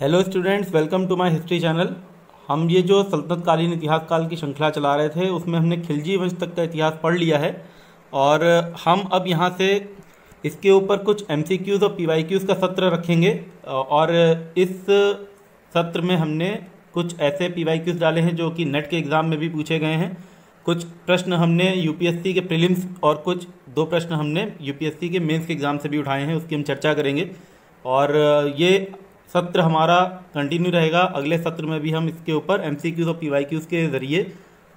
hello students welcome to my history channel हम ये जो सल्तनतकालीन इतिहास काल की श्रृंखला चला रहे थे उसमें हमने खिलजी वंश तक का इतिहास पढ़ लिया है और हम अब यहाँ से इसके ऊपर कुछ एम और पी का सत्र रखेंगे और इस सत्र में हमने कुछ ऐसे पी डाले हैं जो कि नेट के एग्ज़ाम में भी पूछे गए हैं कुछ प्रश्न हमने यू के प्रिलिम्स और कुछ दो प्रश्न हमने यू के मेन्स के एग्ज़ाम से भी उठाए हैं उसकी हम चर्चा करेंगे और ये सत्र हमारा कंटिन्यू रहेगा अगले सत्र में भी हम इसके ऊपर एम और पी के ज़रिए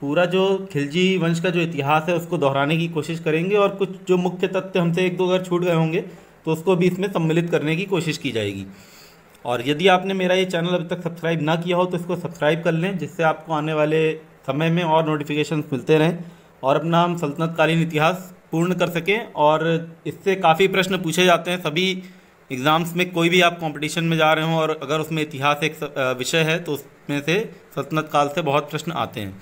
पूरा जो खिलजी वंश का जो इतिहास है उसको दोहराने की कोशिश करेंगे और कुछ जो मुख्य तथ्य हमसे एक दो अगर छूट गए होंगे तो उसको भी इसमें सम्मिलित करने की कोशिश की जाएगी और यदि आपने मेरा ये चैनल अभी तक सब्सक्राइब ना किया हो तो इसको सब्सक्राइब कर लें जिससे आपको आने वाले समय में और नोटिफिकेशन मिलते रहें और अपना हम सल्तनतकालीन इतिहास पूर्ण कर सकें और इससे काफ़ी प्रश्न पूछे जाते हैं सभी एग्ज़ाम्स में कोई भी आप कंपटीशन में जा रहे हो और अगर उसमें इतिहास एक विषय है तो उसमें से सल्तनत काल से बहुत प्रश्न आते हैं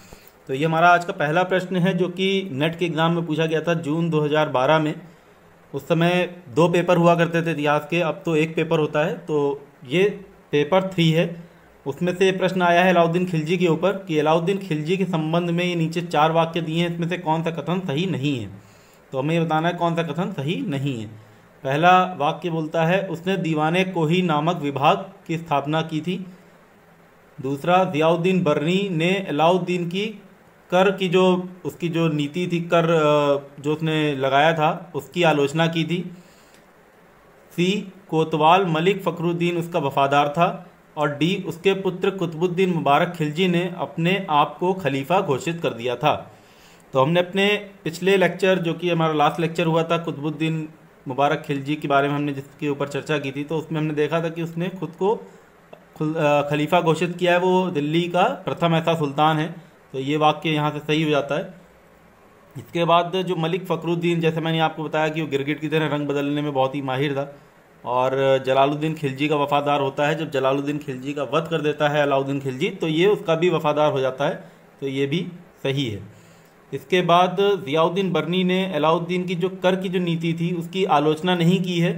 तो ये हमारा आज का पहला प्रश्न है जो कि नेट के एग्ज़ाम में पूछा गया था जून 2012 में उस समय दो पेपर हुआ करते थे इतिहास के अब तो एक पेपर होता है तो ये पेपर थ्री है उसमें से प्रश्न आया है अलाउद्दीन खिलजी के ऊपर कि अलाउद्दीन खिलजी के संबंध में ये नीचे चार वाक्य दिए हैं इसमें से कौन सा कथन सही नहीं है तो हमें ये बताना है कौन सा कथन सही नहीं है पहला वाक्य बोलता है उसने दीवाने कोही नामक विभाग की स्थापना की थी दूसरा जियाउद्दीन बर्नी ने अलाउद्दीन की कर की जो उसकी जो नीति थी कर जो उसने लगाया था उसकी आलोचना की थी सी कोतवाल मलिक फ़खरुद्दीन उसका वफादार था और डी उसके पुत्र कुतुबुद्दीन मुबारक खिलजी ने अपने आप को खलीफा घोषित कर दिया था तो हमने अपने पिछले लेक्चर जो कि हमारा लास्ट लेक्चर हुआ था कुतुबुद्दीन मुबारक खिलजी के बारे में हमने जिसके ऊपर चर्चा की थी तो उसमें हमने देखा था कि उसने खुद को खलीफा घोषित किया है वो दिल्ली का प्रथम ऐसा सुल्तान है तो ये वाक्य यहाँ से सही हो जाता है इसके बाद जो मलिक फ़खरुद्दीन जैसे मैंने आपको बताया कि वो गिरगिट की तरह रंग बदलने में बहुत ही माहिर था और जलालुद्दीन खिलजी का वफादार होता है जब जलालुद्दीन खिलजी का वध कर देता है अलाउद्दीन खिलजी तो ये उसका भी वफादार हो जाता है तो ये भी सही है इसके बाद ज़ियाउद्दीन बर्नी ने अलाउद्दीन की जो कर की जो नीति थी उसकी आलोचना नहीं की है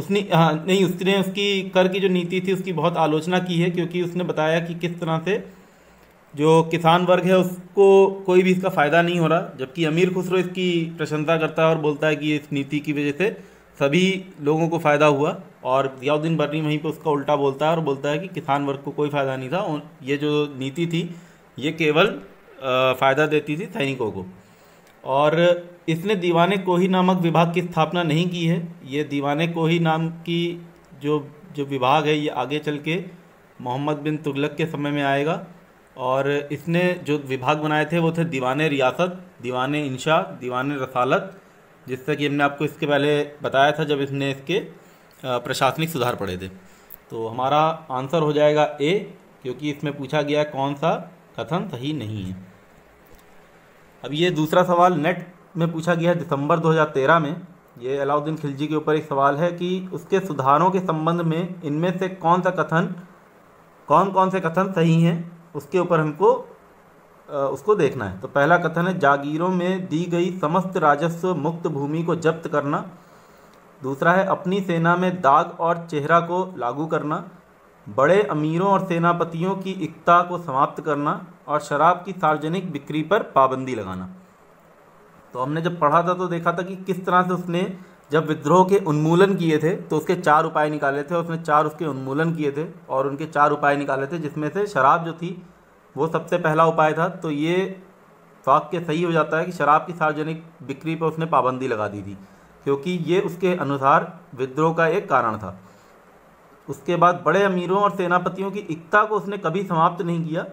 उसने हाँ नहीं उसने उसकी कर की जो नीति थी उसकी बहुत आलोचना की है क्योंकि उसने बताया कि किस तरह से जो किसान वर्ग है उसको कोई भी इसका फ़ायदा नहीं हो रहा जबकि अमीर खुसरो इसकी प्रशंसा करता है और बोलता है कि इस नीति की वजह से सभी लोगों को फ़ायदा हुआ और जियाउद्दीन बर्नी वहीं पर उसका उल्टा बोलता है और बोलता है कि किसान वर्ग को कोई फ़ायदा नहीं था ये जो नीति थी ये केवल फ़ायदा देती थी सैनिकों को और इसने दीवाने कोही नामक विभाग की स्थापना नहीं की है ये दीवाने कोही नाम की जो जो विभाग है ये आगे चल के मोहम्मद बिन तुगलक के समय में आएगा और इसने जो विभाग बनाए थे वो थे दीवान रियासत दीवान इंशा दीवान रसालत जिससे कि हमने आपको इसके पहले बताया था जब इसने इसके प्रशासनिक सुधार पड़े थे तो हमारा आंसर हो जाएगा ए क्योंकि इसमें पूछा गया है कौन सा कथन सही नहीं है अब ये दूसरा सवाल नेट में पूछा गया है दिसंबर 2013 में ये अलाउद्दीन खिलजी के ऊपर एक सवाल है कि उसके सुधारों के संबंध में इनमें से कौन सा कथन कौन कौन से कथन सही हैं उसके ऊपर हमको उसको देखना है तो पहला कथन है जागीरों में दी गई समस्त राजस्व मुक्त भूमि को जब्त करना दूसरा है अपनी सेना में दाग और चेहरा को लागू करना बड़े अमीरों और सेनापतियों की एकता को समाप्त करना और शराब की सार्वजनिक बिक्री पर पाबंदी लगाना तो हमने जब पढ़ा था तो देखा था कि किस तरह से उसने जब विद्रोह के उन्मूलन किए थे तो उसके चार उपाय निकाले थे उसने चार उसके उन्मूलन किए थे और उनके चार उपाय निकाले थे जिसमें से शराब जो थी वो सबसे पहला उपाय था तो ये वाक्य सही हो जाता है कि शराब की सार्वजनिक बिक्री पर उसने पाबंदी लगा दी थी क्योंकि ये उसके अनुसार विद्रोह का एक कारण था उसके बाद बड़े अमीरों और सेनापतियों की इकता को उसने कभी समाप्त नहीं किया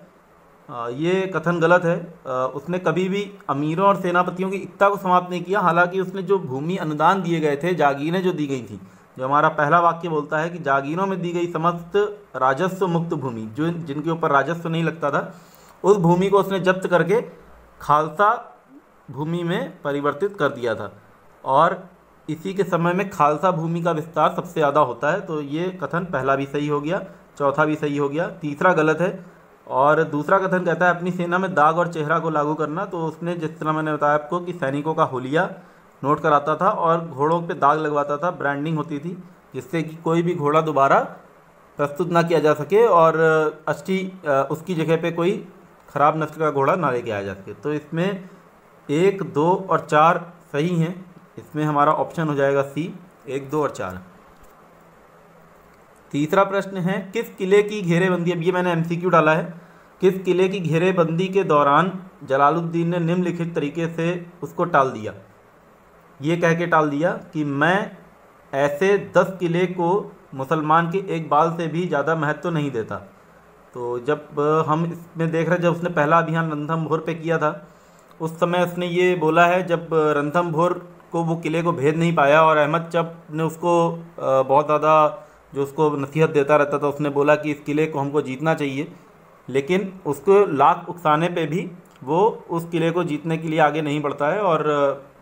ये कथन गलत है उसने कभी भी अमीरों और सेनापतियों की इकता को समाप्त नहीं किया हालांकि उसने जो भूमि अनुदान दिए गए थे जागीरें जो दी गई थी जो हमारा पहला वाक्य बोलता है कि जागीरों में दी गई समस्त राजस्व मुक्त भूमि जो जिनके ऊपर राजस्व नहीं लगता था उस भूमि को उसने जब्त करके खालसा भूमि में परिवर्तित कर दिया था और इसी के समय में खालसा भूमि का विस्तार सबसे ज़्यादा होता है तो ये कथन पहला भी सही हो गया चौथा भी सही हो गया तीसरा गलत है और दूसरा कथन कहता है अपनी सेना में दाग और चेहरा को लागू करना तो उसने जिस तरह मैंने बताया आपको कि सैनिकों का होलिया नोट कराता था और घोड़ों पे दाग लगवाता था ब्रांडिंग होती थी जिससे कि कोई भी घोड़ा दोबारा प्रस्तुत ना किया जा सके और अच्छी उसकी जगह पे कोई ख़राब नस्ल का घोड़ा ना लेके आया जा सके तो इसमें एक दो और चार सही हैं इसमें हमारा ऑप्शन हो जाएगा सी एक दो और चार तीसरा प्रश्न है किस किले की घेरेबंदी अब ये मैंने एमसीक्यू डाला है किस किले की घेरेबंदी के दौरान जलालुद्दीन ने निम्नलिखित तरीके से उसको टाल दिया ये कह के टाल दिया कि मैं ऐसे दस किले को मुसलमान के एक बाल से भी ज़्यादा महत्व तो नहीं देता तो जब हम इसमें देख रहे जब उसने पहला अभियान भोर पे किया था उस समय उसने ये बोला है जब भोर को वो किले को भेज नहीं पाया और अहमद चप ने उसको बहुत ज़्यादा जो उसको नसीहत देता रहता था उसने बोला कि इस किले को हमको जीतना चाहिए लेकिन उसको लाख उकसाने पे भी वो उस किले को जीतने के लिए आगे नहीं बढ़ता है और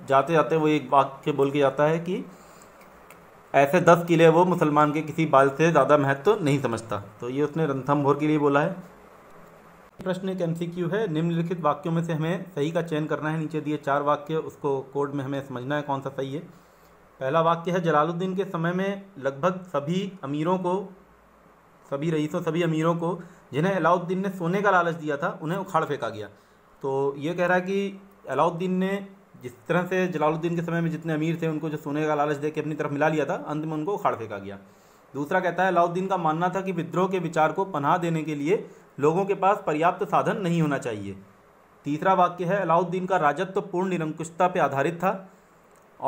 जाते जाते वो एक वाक्य बोल के जाता है कि ऐसे दस किले वो मुसलमान के किसी बाल से ज़्यादा महत्व तो नहीं समझता तो ये उसने रंथम के लिए बोला है प्रश्न एक एमसीक्यू है निम्नलिखित वाक्यों में से हमें सही का चयन करना है नीचे दिए चार वाक्य उसको कोड में हमें समझना है कौन सा सही है पहला वाक्य है जलालुद्दीन के समय में लगभग सभी अमीरों को सभी रईसों सभी अमीरों को जिन्हें अलाउद्दीन ने सोने का लालच दिया था उन्हें उखाड़ फेंका गया तो ये कह रहा है कि अलाउद्दीन ने जिस तरह से जलालुद्दीन के समय में जितने अमीर थे उनको जो सोने का लालच दे के अपनी तरफ मिला लिया था अंत में उनको उखाड़ फेंका गया दूसरा कहता है अलाउद्दीन का मानना था कि विद्रोह के विचार को पनाह देने के लिए लोगों के पास पर्याप्त साधन नहीं होना चाहिए तीसरा वाक्य है अलाउद्दीन का राजत्व तो पूर्ण निरंकुशता पर आधारित था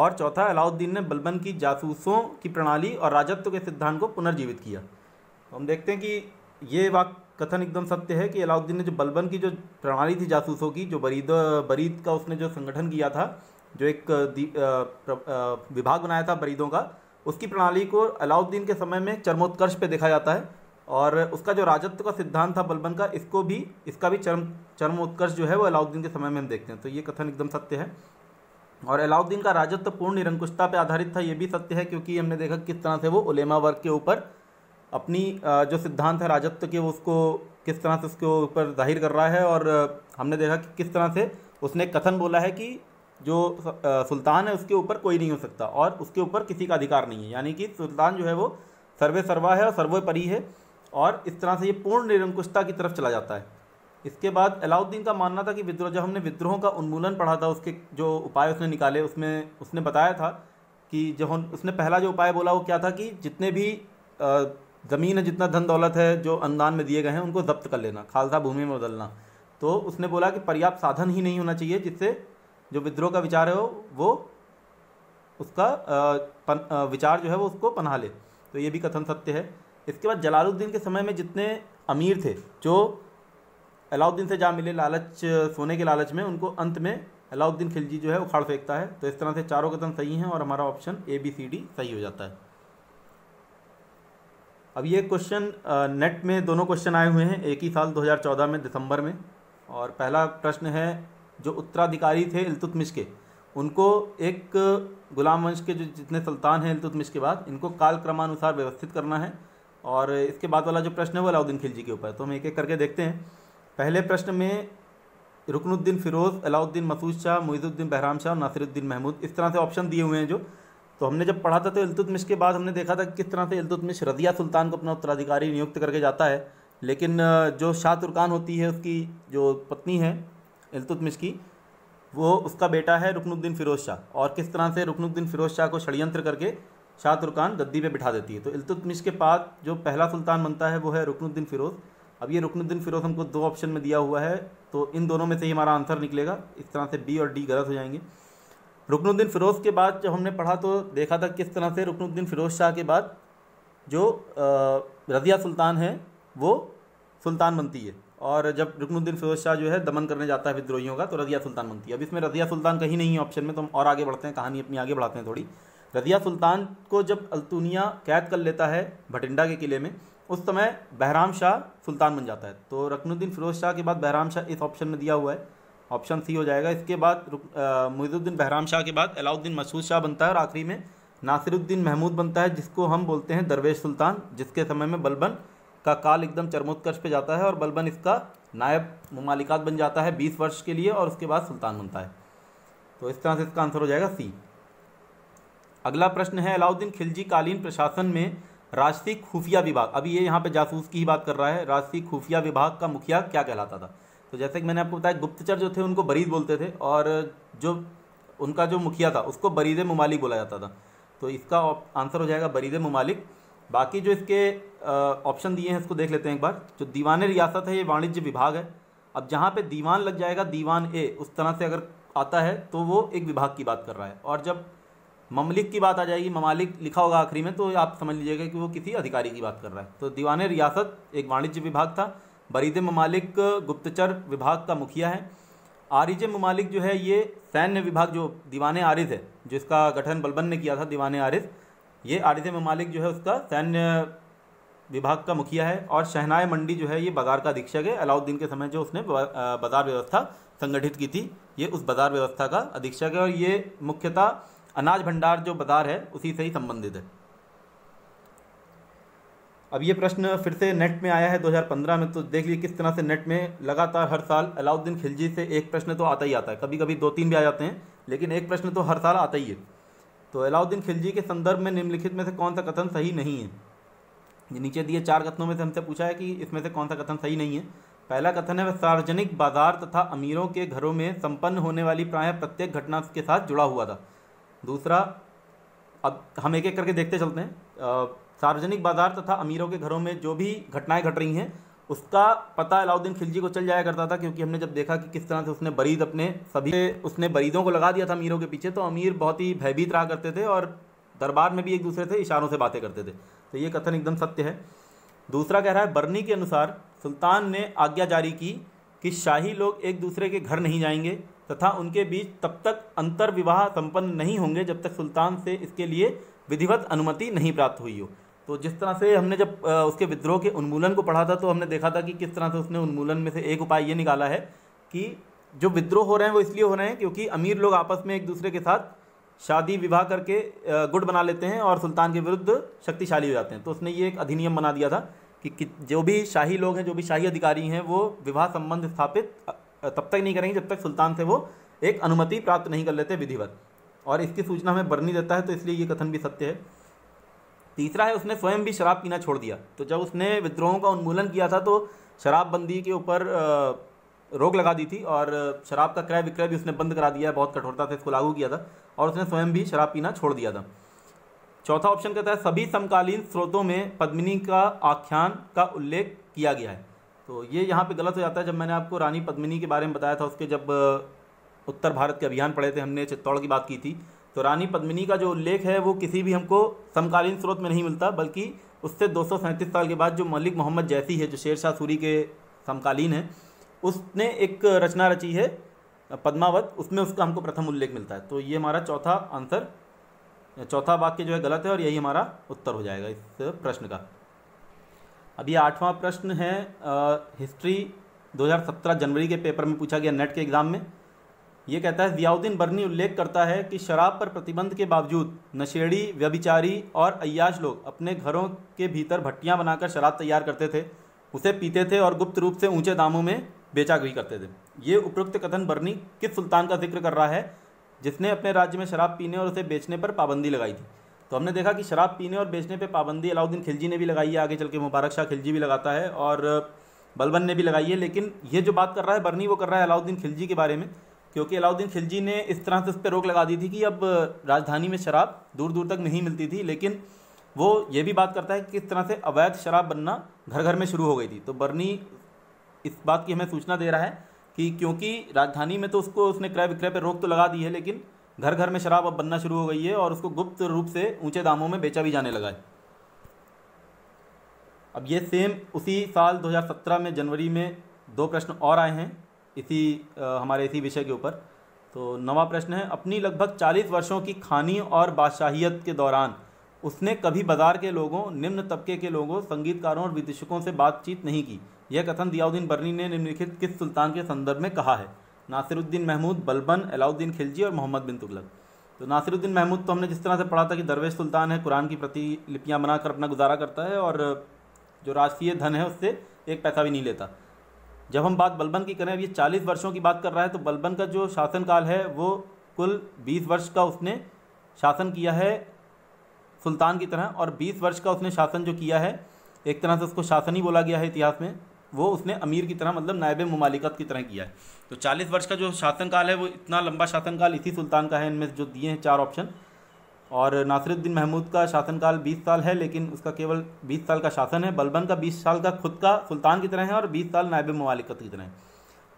और चौथा अलाउद्दीन ने बलबन की जासूसों की प्रणाली और राजत्व के सिद्धांत को पुनर्जीवित किया तो हम देखते हैं कि ये वाक कथन एकदम सत्य है कि अलाउद्दीन ने जो बलबन की जो प्रणाली थी जासूसों की जो बरीद बरीद का उसने जो संगठन किया था जो एक विभाग बनाया था बरीदों का उसकी प्रणाली को अलाउद्दीन के समय में चरमोत्कर्ष पे देखा जाता है और उसका जो राजत्व का सिद्धांत था बलबन का इसको भी इसका भी चरम चरम उत्कर्ष जो है वो अलाउद्दीन के समय में हम देखते हैं तो ये कथन एकदम सत्य है और अलाउद्दीन का राजत्व पूर्ण निरंकुशता पर आधारित था ये भी सत्य है क्योंकि हमने देखा किस तरह से वो उलेमा वर्ग के ऊपर अपनी जो सिद्धांत है राजत्व के उसको किस तरह से उसके ऊपर जाहिर कर रहा है और हमने देखा कि किस तरह से उसने कथन बोला है कि जो सुल्तान है उसके ऊपर कोई नहीं हो सकता और उसके ऊपर किसी का अधिकार नहीं है यानी कि सुल्तान जो है वो सर्वे सर्वा है और सर्वोपरि है और इस तरह से ये पूर्ण निरंकुशता की तरफ चला जाता है इसके बाद अलाउद्दीन का मानना था कि विद्रोह जब हमने विद्रोहों का उन्मूलन पढ़ा था उसके जो उपाय उसने निकाले उसमें उसने बताया था कि जब उसने पहला जो उपाय बोला वो क्या था कि जितने भी ज़मीन है जितना धन दौलत है जो अनुदान में दिए गए हैं उनको जब्त कर लेना खालसा भूमि में बदलना तो उसने बोला कि पर्याप्त साधन ही नहीं होना चाहिए जिससे जो विद्रोह का विचार है वो उसका विचार जो है वो उसको पन्हा ले तो ये भी कथन सत्य है इसके बाद जलालुद्दीन के समय में जितने अमीर थे जो अलाउद्दीन से जा मिले लालच सोने के लालच में उनको अंत में अलाउद्दीन खिलजी जो है उखाड़ फेंकता है तो इस तरह से चारों कथन सही हैं और हमारा option A B C D सही हो जाता है अब ये क्वेश्चन नेट में दोनों क्वेश्चन आए हुए हैं एक ही साल 2014 में दिसंबर में और पहला प्रश्न है जो उत्तराधिकारी थे इलतुतमिश के उनको एक गुलाम वंश के जो जितने सुल्तान हैं इलतुतमिश के बाद इनको कालक्रमानुसार व्यवस्थित करना है और इसके बाद वाला जो प्रश्न है वो अलाउद्दीन खिलजी के ऊपर तो हम एक एक करके देखते हैं पहले प्रश्न में रुकनुद्दीन फिरोज अलाउद्दीन मसूद शाह मुइजुद्दीन बहराम शाह और नासिरुद्दीन महमूद इस तरह से ऑप्शन दिए हुए हैं जो तो हमने जब पढ़ा था तो इल्तुतमिश के बाद हमने देखा था किस तरह से इलतुतमिश रजिया सुल्तान को अपना उत्तराधिकारी नियुक्त करके जाता है लेकिन जो शाह तुर्कान होती है उसकी जो पत्नी है इल्तुतमिश की वो उसका बेटा है रुकनुद्दीन फिरोज शाह और किस तरह से रुकनुद्दीन फिरोज शाह को षडयंत्र करके शाह तुर्कान गद्दी पर बिठा देती है तो इल्तुतमिश के बाद जो पहला सुल्तान बनता है वो है रुकनुद्दीन फ़िरोज़ अब ये रुकनुद्दीन फ़िरोज़ हमको दो ऑप्शन में दिया हुआ है तो इन दोनों में से ही हमारा आंसर निकलेगा इस तरह से बी और डी गलत हो जाएंगे रुकनुद्दीन फ़िरोज़ के बाद जब हमने पढ़ा तो देखा था किस तरह से रुकनुद्दीन फ़िरोज़ शाह के बाद जो रज़िया सुल्तान है वो सुल्तान बनती है और जब रुकनुद्दीन फिरोज शाह जो है दमन करने जाता है विद्रोहियों का तो रजिया सुल्तान बनती है अब इसमें रजिया सुल्तान कहीं नहीं है ऑप्शन में तो हम और आगे बढ़ते हैं कहानी अपनी आगे बढ़ाते हैं थोड़ी रदिया सुल्तान को जब अल्तुनिया कैद कर लेता है भटिंडा के किले में उस समय बहराम शाह सुल्तान बन जाता है तो रकनुद्दीन फिरोज शाह के बाद बहराम शाह इस ऑप्शन में दिया हुआ है ऑप्शन सी हो जाएगा इसके बाद मुहिदुद्दीन बहराम शाह के बाद अलाउद्दीन मसूद शाह बनता है और आखिरी में नासिरुद्दीन महमूद बनता है जिसको हम बोलते हैं दरवेश सुल्तान जिसके समय में बलबन का काल एकदम चरमोत्कर्ष पे जाता है और बलबन इसका नायब ममालिकात बन जाता है बीस वर्ष के लिए और उसके बाद सुल्तान बनता है तो इस तरह से इसका आंसर हो जाएगा सी अगला प्रश्न है अलाउद्दीन खिलजी कालीन प्रशासन में राष्ट्रीय खुफिया विभाग अभी ये यहाँ पे जासूस की ही बात कर रहा है राष्ट्रीय खुफिया विभाग का मुखिया क्या कहलाता था तो जैसे कि मैंने आपको बताया गुप्तचर जो थे उनको बरीद बोलते थे और जो उनका जो मुखिया था उसको बरीद ममालिक बोला जाता था तो इसका आंसर हो जाएगा बरीद ममालिक बाकी जो इसके ऑप्शन दिए हैं इसको देख लेते हैं एक बार जो दीवान रियासत है ये वाणिज्य विभाग है अब जहाँ पे दीवान लग जाएगा दीवान ए उस तरह से अगर आता है तो वो एक विभाग की बात कर रहा है और जब ममलिक की बात आ जाएगी ममालिक लिखा होगा आखिरी में तो आप समझ लीजिएगा कि वो किसी अधिकारी की बात कर रहा है तो दीवान रियासत एक वाणिज्य विभाग था बरीद ममालिक गुप्तचर विभाग का मुखिया है आरिज ममालिक जो है ये सैन्य विभाग जो दीवान आरिज है जिसका गठन बलबन ने किया था दीवान आरिज ये आरिज ममालिक जो है उसका सैन्य विभाग का मुखिया है और शहनाए मंडी जो है ये बाजार का अधीक्षक है अलाउद्दीन के समय जो उसने बाजार व्यवस्था संगठित की थी ये उस बाजार व्यवस्था का अधीक्षक है और ये मुख्यतः अनाज भंडार जो बाजार है उसी से ही संबंधित है अब ये प्रश्न फिर से नेट में आया है 2015 में तो देख लीजिए किस तरह से नेट में लगातार हर साल अलाउद्दीन खिलजी से एक प्रश्न तो आता ही आता है कभी कभी दो तीन भी आ जाते हैं लेकिन एक प्रश्न तो हर साल आता ही है तो अलाउद्दीन खिलजी के संदर्भ में निम्नलिखित में से कौन सा कथन सही नहीं है ये नीचे दिए चार कथनों में से हमसे पूछा है कि इसमें से कौन सा कथन सही नहीं है पहला कथन है वह सार्वजनिक बाजार तथा अमीरों के घरों में संपन्न होने वाली प्राय प्रत्येक घटना के साथ जुड़ा हुआ था दूसरा अब हम एक एक करके देखते चलते हैं सार्वजनिक बाजार तथा अमीरों के घरों में जो भी घटनाएं घट रही हैं उसका पता अलाउद्दीन खिलजी को चल जाया करता था क्योंकि हमने जब देखा कि किस तरह से उसने बरीद अपने सभी उसने बरीदों को लगा दिया था अमीरों के पीछे तो अमीर बहुत ही भयभीत रहा करते थे और दरबार में भी एक दूसरे से इशारों से बातें करते थे तो ये कथन एकदम सत्य है दूसरा कह रहा है बर्नी के अनुसार सुल्तान ने आज्ञा जारी की कि शाही लोग एक दूसरे के घर नहीं जाएंगे तथा उनके बीच तब तक अंतर विवाह संपन्न नहीं होंगे जब तक सुल्तान से इसके लिए विधिवत अनुमति नहीं प्राप्त हुई हो तो जिस तरह से हमने जब उसके विद्रोह के उन्मूलन को पढ़ा था तो हमने देखा था कि किस तरह से उसने उन्मूलन में से एक उपाय ये निकाला है कि जो विद्रोह हो रहे हैं वो इसलिए हो रहे हैं क्योंकि अमीर लोग आपस में एक दूसरे के साथ शादी विवाह करके गुट बना लेते हैं और सुल्तान के विरुद्ध शक्तिशाली हो जाते हैं तो उसने ये एक अधिनियम बना दिया था कि, कि जो भी शाही लोग हैं जो भी शाही अधिकारी हैं वो विवाह संबंध स्थापित तब तक नहीं करेंगे जब तक सुल्तान से वो एक अनुमति प्राप्त नहीं कर लेते विधिवत और इसकी सूचना हमें बरनी देता है तो इसलिए ये कथन भी सत्य है तीसरा है उसने स्वयं भी शराब पीना छोड़ दिया तो जब उसने विद्रोहों का उन्मूलन किया था तो शराबबंदी के ऊपर रोक लगा दी थी और शराब का क्रय विक्रय भी उसने बंद करा दिया बहुत कठोरता से इसको लागू किया था और उसने स्वयं भी शराब पीना छोड़ दिया था चौथा ऑप्शन कहता है सभी समकालीन स्रोतों में पद्मिनी का आख्यान का उल्लेख किया गया है तो ये यहाँ पे गलत हो जाता है जब मैंने आपको रानी पद्मिनी के बारे में बताया था उसके जब उत्तर भारत के अभियान पढ़े थे हमने चित्तौड़ की बात की थी तो रानी पद्मिनी का जो उल्लेख है वो किसी भी हमको समकालीन स्रोत में नहीं मिलता बल्कि उससे दो साल के बाद जो मलिक मोहम्मद जैसी है जो शेर शाह सूरी के समकालीन है उसने एक रचना रची है पद्मावत उसमें उसका हमको प्रथम उल्लेख मिलता है तो ये हमारा चौथा आंसर चौथा वाक्य जो है गलत है और यही हमारा उत्तर हो जाएगा इस प्रश्न का अभी आठवां प्रश्न है हिस्ट्री 2017 जनवरी के पेपर में पूछा गया नेट के एग्ज़ाम में ये कहता है जियाउद्दीन बर्नी उल्लेख करता है कि शराब पर प्रतिबंध के बावजूद नशेड़ी व्यभिचारी और अयाश लोग अपने घरों के भीतर भट्टियाँ बनाकर शराब तैयार करते थे उसे पीते थे और गुप्त रूप से ऊंचे दामों में बेचा भी करते थे ये उपरोक्त कथन बर्नी किस सुल्तान का जिक्र कर रहा है जिसने अपने राज्य में शराब पीने और उसे बेचने पर पाबंदी लगाई थी तो हमने देखा कि शराब पीने और बेचने पे पाबंदी अलाउद्दीन खिलजी ने भी लगाई है आगे चल के मुबारक शाह खिलजी भी लगाता है और बलबन ने भी लगाई है लेकिन ये जो बात कर रहा है बर्नी वो कर रहा है अलाउद्दीन खिलजी के बारे में क्योंकि अलाउद्दीन खिलजी ने इस तरह से इस पर रोक लगा दी थी कि अब राजधानी में शराब दूर दूर तक नहीं मिलती थी लेकिन वो ये भी बात करता है कि किस तरह से अवैध शराब बनना घर घर में शुरू हो गई थी तो बर्नी इस बात की हमें सूचना दे रहा है कि क्योंकि राजधानी में तो उसको उसने क्रय विक्रय पर रोक तो लगा दी है लेकिन घर घर में शराब अब बनना शुरू हो गई है और उसको गुप्त रूप से ऊंचे दामों में बेचा भी जाने लगा है अब ये सेम उसी साल 2017 में जनवरी में दो प्रश्न और आए हैं इसी आ, हमारे इसी विषय के ऊपर तो नवा प्रश्न है अपनी लगभग 40 वर्षों की खानी और बादशाहियत के दौरान उसने कभी बाजार के लोगों निम्न तबके के लोगों संगीतकारों और विदेशकों से बातचीत नहीं की यह कथन दियाउद्दीन बर्नी ने निम्नलिखित किस सुल्तान के संदर्भ में कहा है नासिरुद्दीन महमूद बलबन अलाउद्दीन खिलजी और मोहम्मद बिन तुगलक तो नासिरुद्दीन महमूद तो हमने जिस तरह से पढ़ा था कि दरवेश सुल्तान है कुरान की प्रतिलिपियाँ बनाकर अपना गुजारा करता है और जो राष्ट्रीय धन है उससे एक पैसा भी नहीं लेता जब हम बात बलबन की करें अब ये चालीस वर्षों की बात कर रहा है तो बलबन का जो शासनकाल है वो कुल बीस वर्ष का उसने शासन किया है सुल्तान की तरह और बीस वर्ष का उसने शासन जो किया है एक तरह से उसको शासन ही बोला गया है इतिहास में वो उसने अमीर की तरह मतलब नायब ममालिकत की तरह किया है तो चालीस वर्ष का जो शासनकाल है वो इतना लंबा शासनकाल इसी सुल्तान का है इनमें जो दिए हैं चार ऑप्शन और नासिरुद्दीन महमूद का शासनकाल बीस साल है लेकिन उसका केवल बीस साल का शासन है बलबन का बीस साल का खुद का सुल्तान की तरह है और बीस साल नायब ममालिकत की तरह है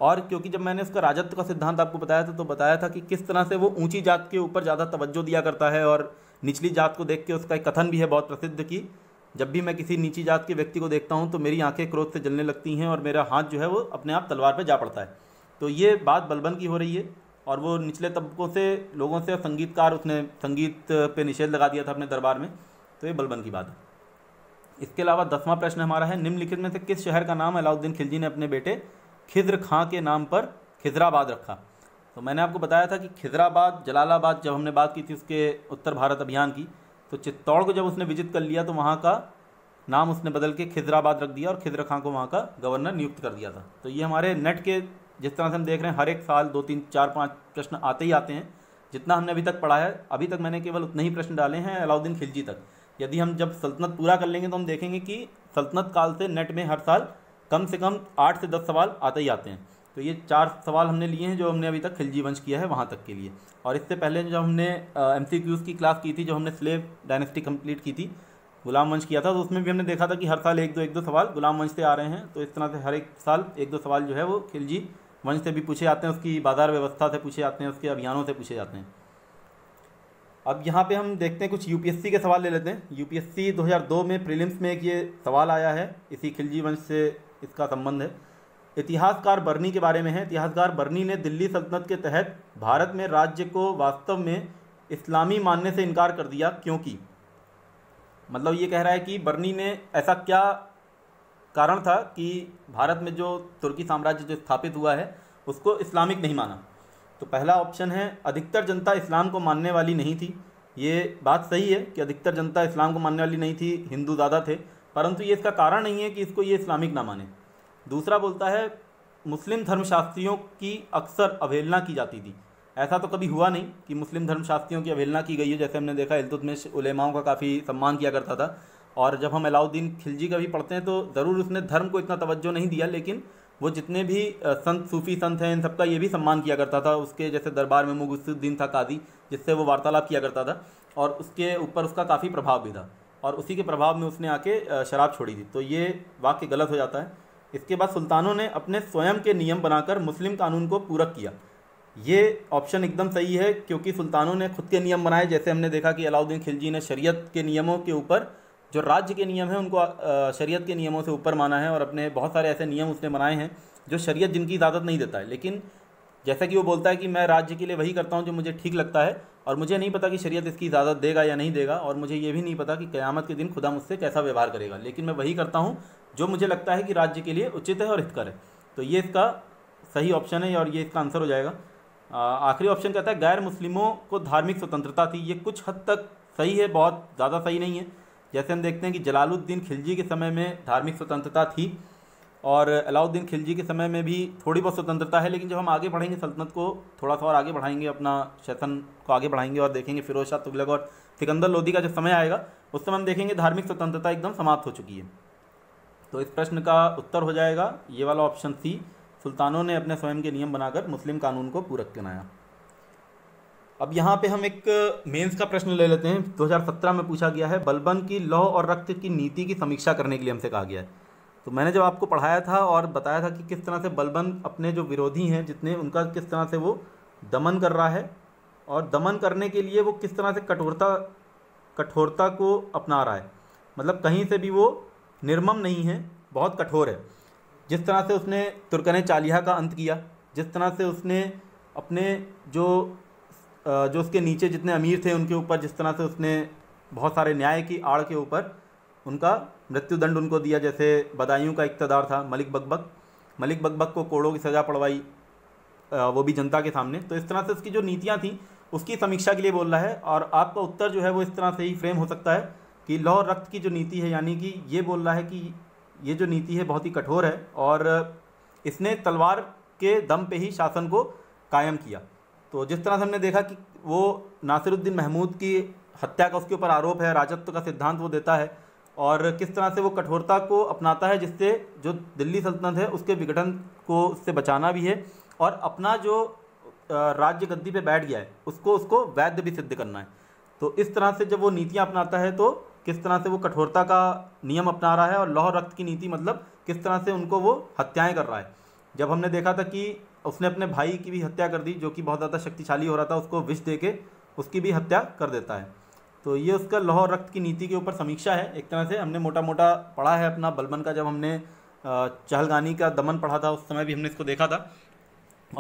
और क्योंकि जब मैंने उसका राजत्व का सिद्धांत आपको बताया था तो बताया था कि किस तरह से वो ऊंची जात के ऊपर ज़्यादा तवज्जो दिया करता है और निचली जात को देख के उसका एक कथन भी है बहुत प्रसिद्ध कि जब भी मैं किसी नीची जात के व्यक्ति को देखता हूँ तो मेरी आंखें क्रोध से जलने लगती हैं और मेरा हाथ जो है वो अपने आप तलवार पर जा पड़ता है तो ये बात बलबन की हो रही है और वो निचले तबकों से लोगों से संगीतकार उसने संगीत पे निषेध लगा दिया था अपने दरबार में तो ये बलबन की बात है इसके अलावा दसवां प्रश्न हमारा है निम्नलिखित में से किस शहर का नाम अलाउद्दीन खिलजी ने अपने बेटे खिज्र खां के नाम पर खिजराबाद रखा तो मैंने आपको बताया था कि खिजराबाद जलालाबाद जब हमने बात की थी उसके उत्तर भारत अभियान की तो चित्तौड़ को जब उसने विजित कर लिया तो वहाँ का नाम उसने बदल के खिजराबाद रख दिया और खिजर खां को वहाँ का गवर्नर नियुक्त कर दिया था तो ये हमारे नेट के जिस तरह से हम देख रहे हैं हर एक साल दो तीन चार पाँच प्रश्न आते ही आते हैं जितना हमने अभी तक पढ़ा है अभी तक मैंने केवल उतने ही प्रश्न डाले हैं अलाउद्दीन खिलजी तक यदि हम जब सल्तनत पूरा कर लेंगे तो हम देखेंगे कि सल्तनत काल से नेट में हर साल कम से कम आठ से दस सवाल आते ही आते हैं तो ये चार सवाल हमने लिए हैं जो हमने अभी तक खिलजी वंश किया है वहाँ तक के लिए और इससे पहले जो हमने एम की क्लास की थी जो हमने स्लेव डायनेस्टी कंप्लीट की थी गुलाम वंश किया था तो उसमें भी हमने देखा था कि हर साल एक दो एक दो सवाल गुलाम वंश से आ रहे हैं तो इस तरह से हर एक साल एक दो सवाल जो है वो खिलजी वंश से भी पूछे जाते हैं उसकी बाजार व्यवस्था से पूछे जाते हैं उसके अभियानों से पूछे जाते हैं अब यहाँ पे हम देखते हैं कुछ यूपीएससी के सवाल ले लेते हैं यूपीएससी 2002 में प्रीलिम्स में एक ये सवाल आया है इसी खिलजी वंश से इसका संबंध है इतिहासकार बर्नी के बारे में है इतिहासकार बर्नी ने दिल्ली सल्तनत के तहत भारत में राज्य को वास्तव में इस्लामी मानने से इनकार कर दिया क्योंकि मतलब ये कह रहा है कि बर्नी ने ऐसा क्या कारण था कि भारत में जो तुर्की साम्राज्य जो स्थापित हुआ है उसको इस्लामिक नहीं माना तो पहला ऑप्शन है अधिकतर जनता इस्लाम को मानने वाली नहीं थी ये बात सही है कि अधिकतर जनता इस्लाम को मानने वाली नहीं थी हिंदू ज़्यादा थे परंतु ये इसका कारण नहीं है कि इसको ये इस्लामिक ना माने दूसरा बोलता है मुस्लिम धर्मशास्त्रियों की अक्सर अवहेलना की जाती थी ऐसा तो कभी हुआ नहीं कि मुस्लिम धर्मशास्त्रियों की अवहेलना की गई है जैसे हमने देखा इल्तुतमिश उलेमाओं का काफ़ी सम्मान किया करता था और जब हम अलाउद्दीन खिलजी का भी पढ़ते हैं तो ज़रूर उसने धर्म को इतना तवज्जो नहीं दिया लेकिन वो जितने भी संत सूफ़ी संत हैं इन सबका ये भी सम्मान किया करता था उसके जैसे दरबार में मुगुसुद्दीन था कादी जिससे वो वार्तालाप किया करता था और उसके ऊपर उसका काफ़ी प्रभाव भी था और उसी के प्रभाव में उसने आके शराब छोड़ी थी तो ये वाक्य गलत हो जाता है इसके बाद सुल्तानों ने अपने स्वयं के नियम बनाकर मुस्लिम कानून को पूरक किया ये ऑप्शन एकदम सही है क्योंकि सुल्तानों ने खुद के नियम बनाए जैसे हमने देखा कि अलाउद्दीन खिलजी ने शरीयत के नियमों के ऊपर जो राज्य के नियम हैं उनको शरीयत के नियमों से ऊपर माना है और अपने बहुत सारे ऐसे नियम उसने बनाए हैं जो शरीयत जिनकी इजाज़त नहीं देता है लेकिन जैसा कि वो बोलता है कि मैं राज्य के लिए वही करता हूँ जो मुझे ठीक लगता है और मुझे नहीं पता कि शरीयत इसकी इजाज़त देगा या नहीं देगा और मुझे ये भी नहीं पता कि क़यामत के दिन खुदा मुझसे कैसा व्यवहार करेगा लेकिन मैं वही करता हूँ जो मुझे लगता है कि राज्य के लिए उचित है और हितकर है तो ये इसका सही ऑप्शन है और ये इसका आंसर हो जाएगा आखिरी ऑप्शन कहता है गैर मुस्लिमों को धार्मिक स्वतंत्रता थी ये कुछ हद तक सही है बहुत ज़्यादा सही नहीं है जैसे हम देखते हैं कि जलालुद्दीन खिलजी के समय में धार्मिक स्वतंत्रता थी और अलाउद्दीन खिलजी के समय में भी थोड़ी बहुत स्वतंत्रता है लेकिन जब हम आगे बढ़ेंगे सल्तनत को थोड़ा सा और आगे बढ़ाएंगे अपना शैसन को आगे बढ़ाएंगे और देखेंगे फिरोज शाह तुगलक और सिकंदर लोधी का जो समय आएगा उस समय हम देखेंगे धार्मिक स्वतंत्रता एकदम समाप्त हो चुकी है तो इस प्रश्न का उत्तर हो जाएगा ये वाला ऑप्शन सी सुल्तानों ने अपने स्वयं के नियम बनाकर मुस्लिम कानून को पूरक बनाया अब यहाँ पे हम एक मेंस का प्रश्न ले लेते हैं 2017 में पूछा गया है बलबन की लौ और रक्त की नीति की समीक्षा करने के लिए हमसे कहा गया है तो मैंने जब आपको पढ़ाया था और बताया था कि किस तरह से बलबन अपने जो विरोधी हैं जितने उनका किस तरह से वो दमन कर रहा है और दमन करने के लिए वो किस तरह से कठोरता कठोरता को अपना रहा है मतलब कहीं से भी वो निर्मम नहीं है बहुत कठोर है जिस तरह से उसने तुर्कने चालिया का अंत किया जिस तरह से उसने अपने जो जो उसके नीचे जितने अमीर थे उनके ऊपर जिस तरह से उसने बहुत सारे न्याय की आड़ के ऊपर उनका मृत्युदंड उनको दिया जैसे बदायूं का इकतदार था मलिक बकबक मलिक बकबक को कोड़ों की सज़ा पड़वाई वो भी जनता के सामने तो इस तरह से उसकी जो नीतियाँ थीं उसकी समीक्षा के लिए बोल रहा है और आपका उत्तर जो है वो इस तरह से ही फ्रेम हो सकता है कि लौ रक्त की जो नीति है यानी कि ये बोल रहा है कि ये जो नीति है बहुत ही कठोर है और इसने तलवार के दम पे ही शासन को कायम किया तो जिस तरह से हमने देखा कि वो नासिरुद्दीन महमूद की हत्या का उसके ऊपर आरोप है राजत्व का सिद्धांत वो देता है और किस तरह से वो कठोरता को अपनाता है जिससे जो दिल्ली सल्तनत है उसके विघटन को उससे बचाना भी है और अपना जो राज्य गद्दी पे बैठ गया है उसको उसको वैध भी सिद्ध करना है तो इस तरह से जब वो नीतियाँ अपनाता है तो किस तरह से वो कठोरता का नियम अपना रहा है और लौह रक्त की नीति मतलब किस तरह से उनको वो हत्याएं कर रहा है जब हमने देखा था कि उसने अपने भाई की भी हत्या कर दी जो कि बहुत ज़्यादा शक्तिशाली हो रहा था उसको विष दे के उसकी भी हत्या कर देता है तो ये उसका लौह रक्त की नीति के ऊपर समीक्षा है एक तरह से हमने मोटा मोटा पढ़ा है अपना बलबन का जब हमने चहलगानी का दमन पढ़ा था उस समय भी हमने इसको देखा था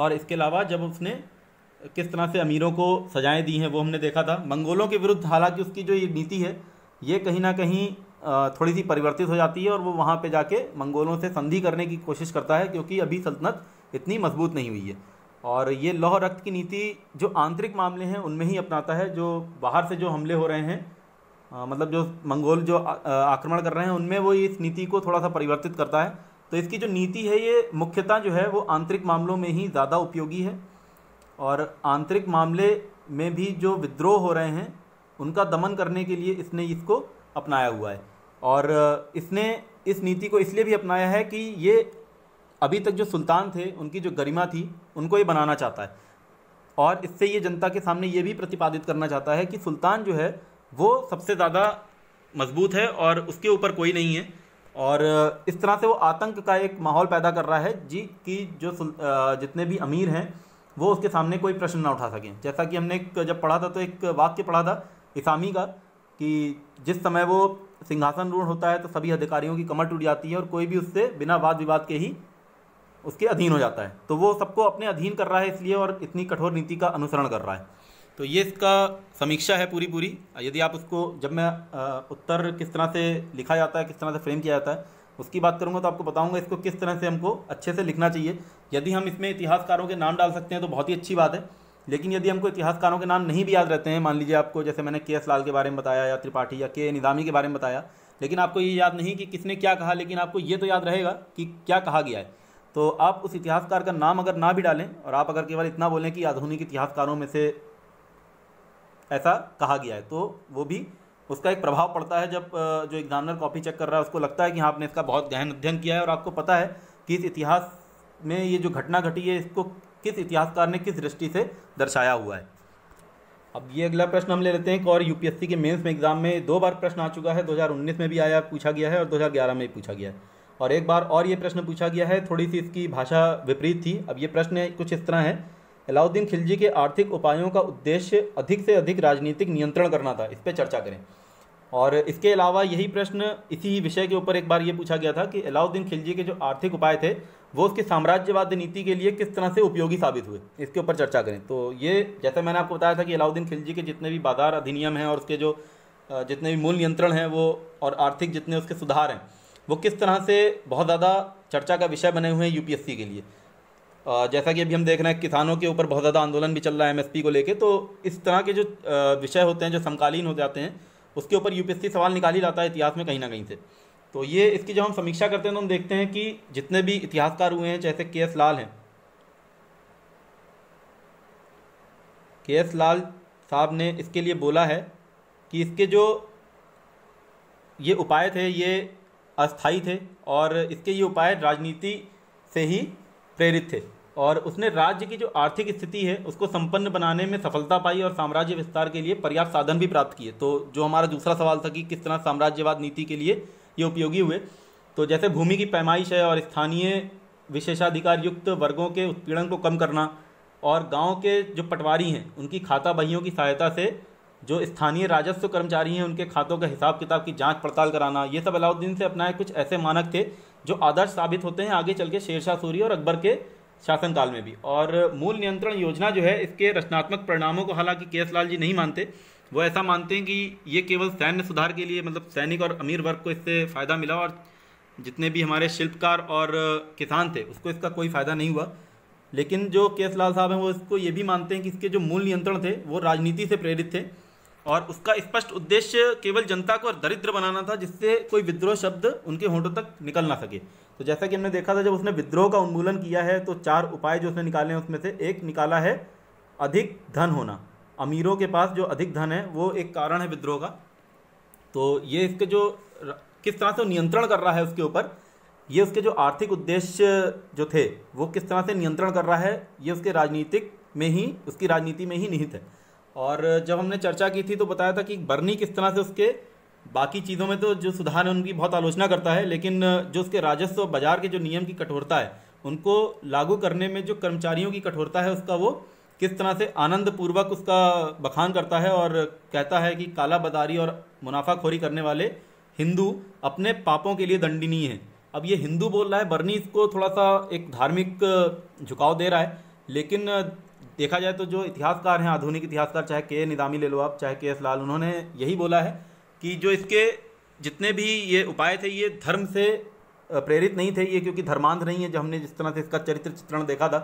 और इसके अलावा जब उसने किस तरह से अमीरों को सजाएं दी हैं वो हमने देखा था मंगोलों के विरुद्ध हालांकि उसकी जो ये नीति है ये कहीं ना कहीं थोड़ी सी परिवर्तित हो जाती है और वो वहाँ पे जाके मंगोलों से संधि करने की कोशिश करता है क्योंकि अभी सल्तनत इतनी मजबूत नहीं हुई है और ये लौह रक्त की नीति जो आंतरिक मामले हैं उनमें ही अपनाता है जो बाहर से जो हमले हो रहे हैं आ, मतलब जो मंगोल जो आक्रमण कर रहे हैं उनमें वो इस नीति को थोड़ा सा परिवर्तित करता है तो इसकी जो नीति है ये मुख्यतः जो है वो आंतरिक मामलों में ही ज़्यादा उपयोगी है और आंतरिक मामले में भी जो विद्रोह हो रहे हैं उनका दमन करने के लिए इसने इसको अपनाया हुआ है और इसने इस नीति को इसलिए भी अपनाया है कि ये अभी तक जो सुल्तान थे उनकी जो गरिमा थी उनको ये बनाना चाहता है और इससे ये जनता के सामने ये भी प्रतिपादित करना चाहता है कि सुल्तान जो है वो सबसे ज़्यादा मजबूत है और उसके ऊपर कोई नहीं है और इस तरह से वो आतंक का एक माहौल पैदा कर रहा है जी कि जो जितने भी अमीर हैं वो उसके सामने कोई प्रश्न ना उठा सकें जैसा कि हमने जब पढ़ा था तो एक वाक्य पढ़ा था इसामी का कि जिस समय वो सिंहासन रूढ़ होता है तो सभी अधिकारियों की कमर टूट जाती है और कोई भी उससे बिना वाद विवाद के ही उसके अधीन हो जाता है तो वो सबको अपने अधीन कर रहा है इसलिए और इतनी कठोर नीति का अनुसरण कर रहा है तो ये इसका समीक्षा है पूरी पूरी यदि आप उसको जब मैं उत्तर किस तरह से लिखा जाता है किस तरह से फ्रेम किया जाता है उसकी बात करूँगा तो आपको बताऊँगा इसको किस तरह से हमको अच्छे से लिखना चाहिए यदि हम इसमें इतिहासकारों के नाम डाल सकते हैं तो बहुत ही अच्छी बात है लेकिन यदि हमको इतिहासकारों के नाम नहीं भी याद रहते हैं मान लीजिए आपको जैसे मैंने के एस लाल के बारे में बताया या त्रिपाठी या के निज़ामी के बारे में बताया लेकिन आपको ये याद नहीं कि किसने क्या कहा लेकिन आपको ये तो याद रहेगा कि क्या कहा गया है तो आप उस इतिहासकार का नाम अगर ना भी डालें और आप अगर केवल इतना बोलें कि आधुनिक इतिहासकारों में से ऐसा कहा गया है तो वो भी उसका एक प्रभाव पड़ता है जब जो एग्जामिनर कॉपी चेक कर रहा है उसको लगता है कि हाँ आपने इसका बहुत गहन अध्ययन किया है और आपको पता है कि इस इतिहास में ये जो घटना घटी है इसको किस इतिहासकार ने किस दृष्टि से दर्शाया हुआ है अब ये अगला प्रश्न हम ले लेते हैं एक और यूपीएससी के मेंस में एग्जाम में दो बार प्रश्न आ चुका है 2019 में भी आया पूछा गया है और 2011 में भी पूछा गया है और एक बार और ये प्रश्न पूछा गया है थोड़ी सी इसकी भाषा विपरीत थी अब ये प्रश्न कुछ इस तरह है अलाउद्दीन खिलजी के आर्थिक उपायों का उद्देश्य अधिक से अधिक राजनीतिक नियंत्रण करना था इस पर चर्चा करें और इसके अलावा यही प्रश्न इसी विषय के ऊपर एक बार ये पूछा गया था कि अलाउद्दीन खिलजी के जो आर्थिक उपाय थे वो उसकी साम्राज्यवाद नीति के लिए किस तरह से उपयोगी साबित हुए इसके ऊपर चर्चा करें तो ये जैसे मैंने आपको बताया था कि अलाउद्दीन खिलजी के जितने भी बाजार अधिनियम हैं और उसके जो जितने भी मूल नियंत्रण हैं वो और आर्थिक जितने उसके सुधार हैं वो किस तरह से बहुत ज़्यादा चर्चा का विषय बने हुए हैं यूपीएससी के लिए जैसा कि अभी हम देख रहे हैं किसानों के ऊपर बहुत ज़्यादा आंदोलन भी चल रहा है एमएसपी को लेके तो इस तरह के जो विषय होते हैं जो समकालीन हो जाते हैं उसके ऊपर यूपीएससी सवाल निकाल ही जाता है इतिहास में कहीं ना कहीं से तो ये इसकी जब हम समीक्षा करते हैं तो हम देखते हैं कि जितने भी इतिहासकार हुए हैं जैसे के एस लाल हैं के एस लाल साहब ने इसके लिए बोला है कि इसके जो ये उपाय थे ये अस्थाई थे और इसके ये उपाय राजनीति से ही प्रेरित थे और उसने राज्य की जो आर्थिक स्थिति है उसको संपन्न बनाने में सफलता पाई और साम्राज्य विस्तार के लिए पर्याप्त साधन भी प्राप्त किए तो जो हमारा दूसरा सवाल था कि किस तरह साम्राज्यवाद नीति के लिए ये उपयोगी हुए तो जैसे भूमि की पैमाइश है और स्थानीय विशेषाधिकार युक्त वर्गों के उत्पीड़न को कम करना और गांव के जो पटवारी हैं उनकी खाता बहियों की सहायता से जो स्थानीय राजस्व कर्मचारी हैं उनके खातों का हिसाब किताब की जांच पड़ताल कराना ये सब अलाउद्दीन से अपनाए कुछ ऐसे मानक थे जो आदर्श साबित होते हैं आगे चल के शेरशाह सूरी और अकबर के शासनकाल में भी और मूल नियंत्रण योजना जो है इसके रचनात्मक परिणामों को हालांकि केसलाल जी नहीं मानते वो ऐसा मानते हैं कि ये केवल सैन्य सुधार के लिए मतलब सैनिक और अमीर वर्ग को इससे फ़ायदा मिला और जितने भी हमारे शिल्पकार और किसान थे उसको इसका कोई फ़ायदा नहीं हुआ लेकिन जो केस लाल साहब हैं वो इसको ये भी मानते हैं कि इसके जो मूल नियंत्रण थे वो राजनीति से प्रेरित थे और उसका स्पष्ट उद्देश्य केवल जनता को दरिद्र बनाना था जिससे कोई विद्रोह शब्द उनके होंठों तक निकल ना सके तो जैसा कि हमने देखा था जब उसने विद्रोह का उन्मूलन किया है तो चार उपाय जो उसने निकाले हैं उसमें से एक निकाला है अधिक धन होना अमीरों के पास जो अधिक धन है वो एक कारण है विद्रोह का तो ये इसके जो किस तरह से नियंत्रण कर रहा है उसके ऊपर ये उसके जो आर्थिक उद्देश्य जो थे वो किस तरह से नियंत्रण कर रहा है ये उसके राजनीतिक में ही उसकी राजनीति में ही निहित है और जब हमने चर्चा की थी तो बताया था कि बर्नी किस तरह से उसके बाकी चीज़ों में तो जो सुधार है उनकी बहुत आलोचना करता है लेकिन जो उसके राजस्व बाजार के जो नियम की कठोरता है उनको लागू करने में जो कर्मचारियों की कठोरता है उसका वो किस तरह से आनंद पूर्वक उसका बखान करता है और कहता है कि काला बदारी और मुनाफाखोरी करने वाले हिंदू अपने पापों के लिए दंडनीय हैं अब ये हिंदू बोल रहा है बर्नी इसको थोड़ा सा एक धार्मिक झुकाव दे रहा है लेकिन देखा जाए तो जो इतिहासकार हैं आधुनिक इतिहासकार चाहे के निदामी ले लो आप चाहे के एस लाल उन्होंने यही बोला है कि जो इसके जितने भी ये उपाय थे ये धर्म से प्रेरित नहीं थे ये क्योंकि धर्मांध नहीं है जो हमने जिस तरह से इसका चरित्र चित्रण देखा था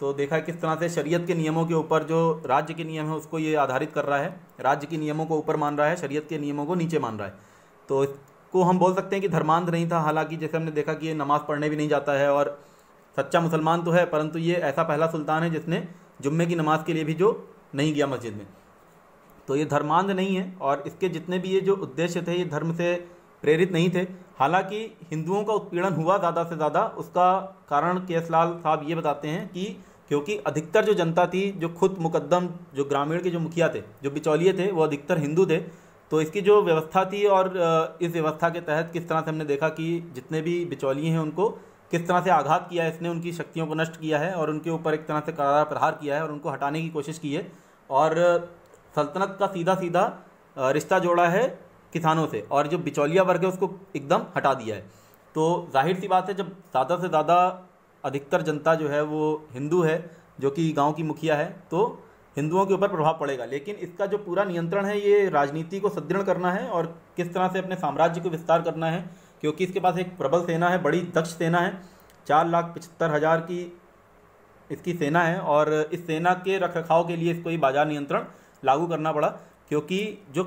तो देखा किस तरह से शरीयत के नियमों के ऊपर जो राज्य के नियम है उसको ये आधारित कर रहा है राज्य के नियमों को ऊपर मान रहा है शरीयत के नियमों को नीचे मान रहा है तो इसको हम बोल सकते हैं कि धर्मांध नहीं था हालांकि जैसे हमने देखा कि ये नमाज़ पढ़ने भी नहीं जाता है और सच्चा मुसलमान तो है परंतु ये ऐसा पहला सुल्तान है जिसने जुम्मे की नमाज के लिए भी जो नहीं गया मस्जिद में तो ये धर्मांध नहीं है और इसके जितने भी ये जो उद्देश्य थे ये धर्म से प्रेरित नहीं थे हालांकि हिंदुओं का उत्पीड़न हुआ ज़्यादा से ज़्यादा उसका कारण केसलाल साहब ये बताते हैं कि क्योंकि अधिकतर जो जनता थी जो खुद मुकदम जो ग्रामीण के जो मुखिया थे जो बिचौलिए थे वो अधिकतर हिंदू थे तो इसकी जो व्यवस्था थी और इस व्यवस्था के तहत किस तरह से हमने देखा कि जितने भी बिचौलिए हैं उनको किस तरह से आघात किया है इसने उनकी शक्तियों को नष्ट किया है और उनके ऊपर एक तरह से करारा प्रहार किया है और उनको हटाने की कोशिश की है और सल्तनत का सीधा सीधा रिश्ता जोड़ा है किसानों से और जो बिचौलिया वर्ग है उसको एकदम हटा दिया है तो जाहिर सी बात है जब ज़्यादा से ज़्यादा अधिकतर जनता जो है वो हिंदू है जो कि गांव की मुखिया है तो हिंदुओं के ऊपर प्रभाव पड़ेगा लेकिन इसका जो पूरा नियंत्रण है ये राजनीति को सुदृढ़ करना है और किस तरह से अपने साम्राज्य को विस्तार करना है क्योंकि इसके पास एक प्रबल सेना है बड़ी दक्ष सेना है चार लाख पचहत्तर हज़ार की इसकी सेना है और इस सेना के रख रखाव के लिए इसको ये बाजार नियंत्रण लागू करना पड़ा क्योंकि जो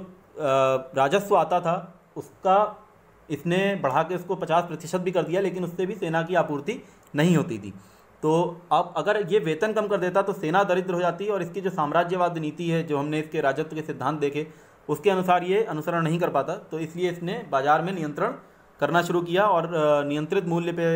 राजस्व आता था उसका इसने बढ़ा के उसको पचास प्रतिशत भी कर दिया लेकिन उससे भी सेना की आपूर्ति नहीं होती थी तो अब अगर ये वेतन कम कर देता तो सेना दरिद्र हो जाती और इसकी जो साम्राज्यवाद नीति है जो हमने इसके राजत्व के सिद्धांत देखे उसके अनुसार ये अनुसरण नहीं कर पाता तो इसलिए इसने बाजार में नियंत्रण करना शुरू किया और नियंत्रित मूल्य पे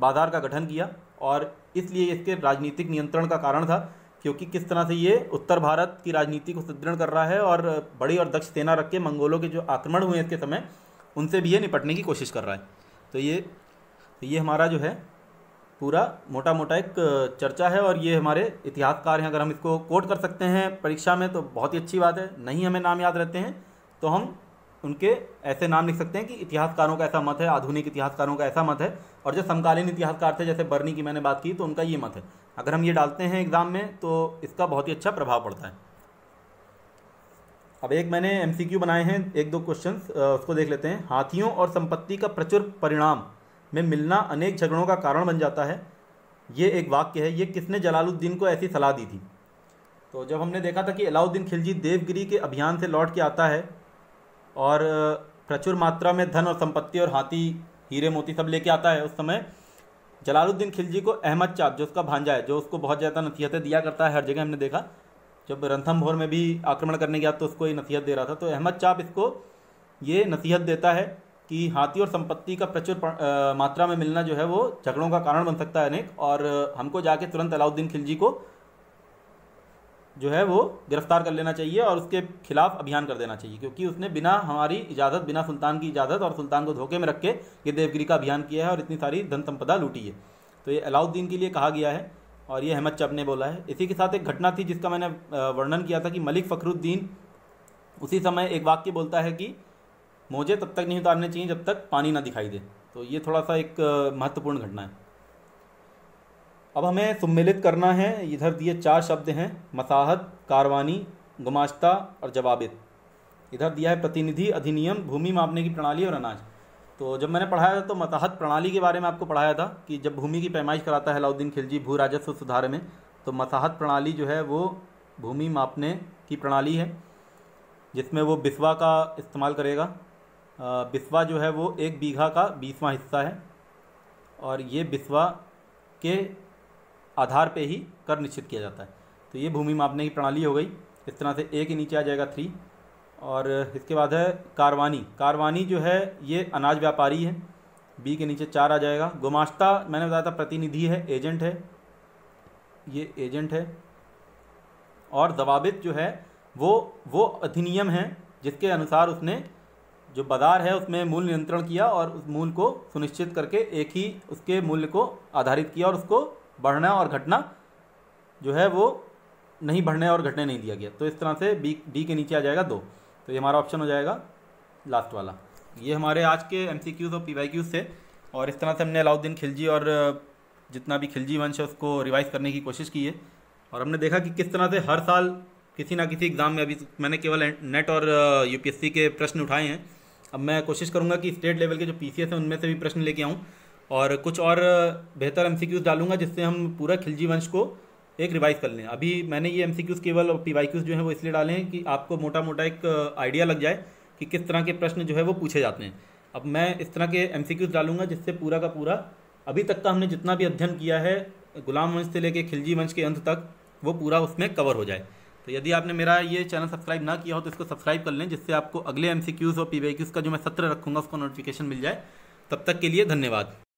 बाजार का गठन किया और इसलिए इसके राजनीतिक नियंत्रण का कारण था क्योंकि किस तरह से ये उत्तर भारत की राजनीति को सुदृढ़ कर रहा है और बड़ी और दक्ष सेना रख के मंगोलों के जो आक्रमण हुए इसके समय उनसे भी ये निपटने की कोशिश कर रहा है तो ये तो ये हमारा जो है पूरा मोटा मोटा एक चर्चा है और ये हमारे इतिहासकार हैं अगर हम इसको कोट कर सकते हैं परीक्षा में तो बहुत ही अच्छी बात है नहीं हमें नाम याद रहते हैं तो हम उनके ऐसे नाम लिख सकते हैं कि इतिहासकारों का ऐसा मत है आधुनिक इतिहासकारों का ऐसा मत है और जो समकालीन इतिहासकार थे जैसे बर्नी की मैंने बात की तो उनका ये मत है अगर हम ये डालते हैं एग्ज़ाम में तो इसका बहुत ही अच्छा प्रभाव पड़ता है अब एक मैंने एम बनाए हैं एक दो क्वेश्चन उसको देख लेते हैं हाथियों और संपत्ति का प्रचुर परिणाम में मिलना अनेक झगड़ों का कारण बन जाता है ये एक वाक्य है ये किसने जलालुद्दीन को ऐसी सलाह दी थी तो जब हमने देखा था कि अलाउद्दीन खिलजी देवगिरी के अभियान से लौट के आता है और प्रचुर मात्रा में धन और संपत्ति और हाथी हीरे मोती सब लेके आता है उस समय जलालुद्दीन खिलजी को अहमद चाप जो उसका भांजा है जो उसको बहुत ज़्यादा नसीहतें दिया करता है हर जगह हमने देखा जब भोर में भी आक्रमण करने गया तो उसको ये नसीहत दे रहा था तो अहमद चाप इसको ये नसीहत देता है कि हाथी और संपत्ति का प्रचुर आ, मात्रा में मिलना जो है वो झगड़ों का कारण बन सकता है अनेक और हमको जाके तुरंत अलाउद्दीन खिलजी को जो है वो गिरफ्तार कर लेना चाहिए और उसके खिलाफ अभियान कर देना चाहिए क्योंकि उसने बिना हमारी इजाज़त बिना सुल्तान की इजाज़त और सुल्तान को धोखे में रख के ये देवगिरी का अभियान किया है और इतनी सारी धन संपदा लूटी है तो ये अलाउद्दीन के लिए कहा गया है और ये अहमद चब ने बोला है इसी के साथ एक घटना थी जिसका मैंने वर्णन किया था कि मलिक फ़खरुद्दीन उसी समय एक वाक्य बोलता है कि मोजे तब तक नहीं उतारने चाहिए जब तक पानी ना दिखाई दे तो ये थोड़ा सा एक महत्वपूर्ण घटना है अब हमें सम्मिलित करना है इधर दिए चार शब्द हैं मसाहत कारवानी गुमाश्ता और जवाबित इधर दिया है प्रतिनिधि अधिनियम भूमि मापने की प्रणाली और अनाज तो जब मैंने पढ़ाया था तो मताहत प्रणाली के बारे में आपको पढ़ाया था कि जब भूमि की पैमाइश कराता है अलाउद्दीन खिलजी भू राजस्व सुधार में तो मताहत प्रणाली जो है वो भूमि मापने की प्रणाली है जिसमें वो बिस्वा का इस्तेमाल करेगा बिस्वा जो है वो एक बीघा का बीसवां हिस्सा है और ये बिस्वा के आधार पे ही कर निश्चित किया जाता है तो ये भूमि मापने की प्रणाली हो गई इस तरह से ए के नीचे आ जाएगा थ्री और इसके बाद है कारवानी कारवानी जो है ये अनाज व्यापारी है बी के नीचे चार आ जाएगा गुमाश्ता मैंने बताया था प्रतिनिधि है एजेंट है ये एजेंट है और जवाबित जो है वो वो अधिनियम है जिसके अनुसार उसने जो बाजार है उसमें मूल नियंत्रण किया और उस मूल को सुनिश्चित करके एक ही उसके मूल्य को आधारित किया और उसको बढ़ना और घटना जो है वो नहीं बढ़ने और घटने नहीं दिया गया तो इस तरह से बी डी के नीचे आ जाएगा दो तो ये हमारा ऑप्शन हो जाएगा लास्ट वाला ये हमारे आज के एम और पी थे और इस तरह से हमने अलाउद्दीन खिलजी और जितना भी खिलजी वंश है उसको रिवाइज करने की कोशिश की है और हमने देखा कि किस तरह से हर साल किसी ना किसी एग्ज़ाम में अभी मैंने केवल नेट और यूपीएससी के प्रश्न उठाए हैं अब मैं कोशिश करूंगा कि स्टेट लेवल के जो पी हैं उनमें से भी प्रश्न लेके आऊँ और कुछ और बेहतर एम डालूंगा जिससे हम पूरा खिलजी वंश को एक रिवाइज कर लें अभी मैंने ये एम केवल और पी जो हैं वो इसलिए डाले हैं कि आपको मोटा मोटा एक आइडिया लग जाए कि किस तरह के प्रश्न जो है वो पूछे जाते हैं अब मैं इस तरह के एम डालूंगा जिससे पूरा का पूरा अभी तक का हमने जितना भी अध्ययन किया है गुलाम वंश से लेके खिलजी वंश के अंत तक वो पूरा उसमें कवर हो जाए तो यदि आपने मेरा ये चैनल सब्सक्राइब ना किया हो तो इसको सब्सक्राइब कर लें जिससे आपको अगले एम और पी का जो मैं सत्र रखूँगा उसको नोटिफिकेशन मिल जाए तब तक के लिए धन्यवाद